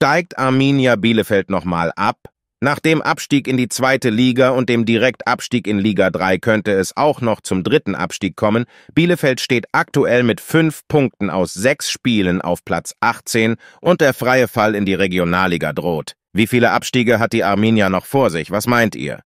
steigt Arminia Bielefeld nochmal ab. Nach dem Abstieg in die zweite Liga und dem Direktabstieg in Liga 3 könnte es auch noch zum dritten Abstieg kommen. Bielefeld steht aktuell mit fünf Punkten aus sechs Spielen auf Platz 18 und der freie Fall in die Regionalliga droht. Wie viele Abstiege hat die Arminia noch vor sich? Was meint ihr?